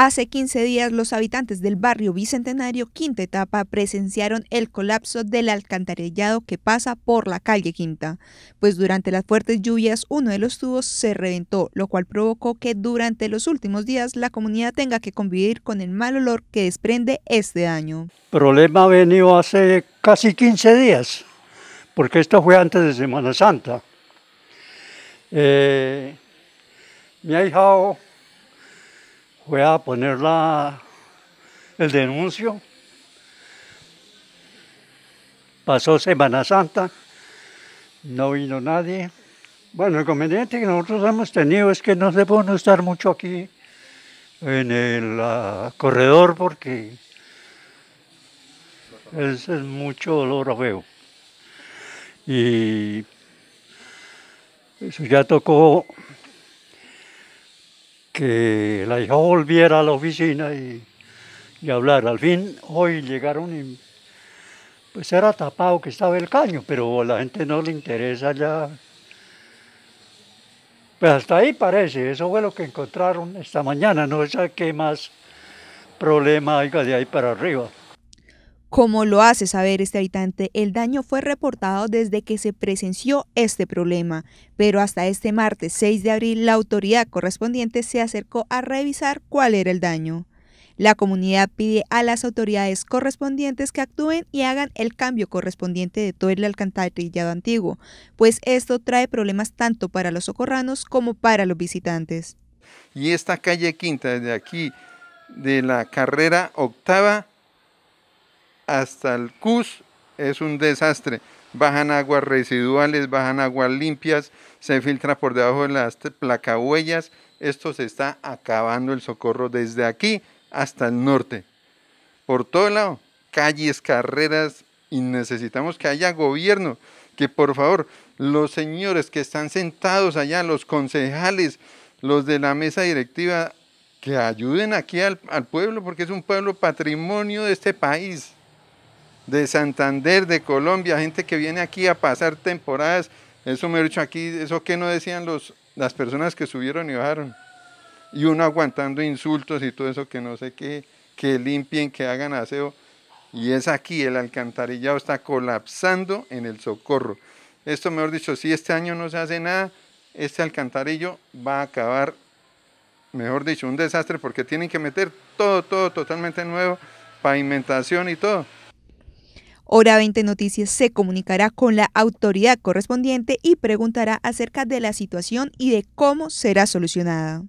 Hace 15 días los habitantes del barrio Bicentenario Quinta Etapa presenciaron el colapso del alcantarillado que pasa por la calle Quinta, pues durante las fuertes lluvias uno de los tubos se reventó, lo cual provocó que durante los últimos días la comunidad tenga que convivir con el mal olor que desprende este año. Problema ha venido hace casi 15 días, porque esto fue antes de Semana Santa. Eh, mi ahijado voy a poner la, el denuncio. Pasó Semana Santa, no vino nadie. Bueno, el conveniente que nosotros hemos tenido es que no se puede estar mucho aquí en el ah, corredor porque es, mucho olor a feo. Y eso ya tocó que la hija volviera a la oficina y, hablar. Al fin, hoy llegaron y pues era tapado que estaba el caño, pero a la gente no le interesa ya. Pues hasta ahí parece, eso fue lo que encontraron esta mañana, no sé qué más problema hay de ahí para arriba. Como lo hace saber este habitante, el daño fue reportado desde que se presenció este problema, pero hasta este martes 6 de abril la autoridad correspondiente se acercó a revisar cuál era el daño. La comunidad pide a las autoridades correspondientes que actúen y hagan el cambio correspondiente de todo el alcantarillado antiguo, pues esto trae problemas tanto para los socorranos como para los visitantes. Y esta calle quinta, desde aquí, de la carrera octava, hasta el CUS es un desastre. Bajan aguas residuales, bajan aguas limpias, se filtra por debajo de las placahuellas. Esto se está acabando el socorro desde aquí hasta el norte. Por todo lado, calles, carreras, y necesitamos que haya gobierno. Que por favor, los señores que están sentados allá, los concejales, los de la mesa directiva, que ayuden aquí al pueblo, porque es un pueblo patrimonio de este país de Santander, de Colombia, gente que viene aquí a pasar temporadas. Eso me dicho aquí, eso que no decían los, las personas que subieron y bajaron. Y uno aguantando insultos y todo eso que no sé qué, que limpien, que hagan aseo. Y es aquí, el alcantarillado está colapsando en el socorro. Esto, mejor dicho, si este año no se hace nada, este alcantarillo va a acabar, mejor dicho, un desastre porque tienen que meter todo, todo totalmente nuevo, pavimentación y todo. Hora 20 Noticias se comunicará con la autoridad correspondiente y preguntará acerca de la situación y de cómo será solucionada.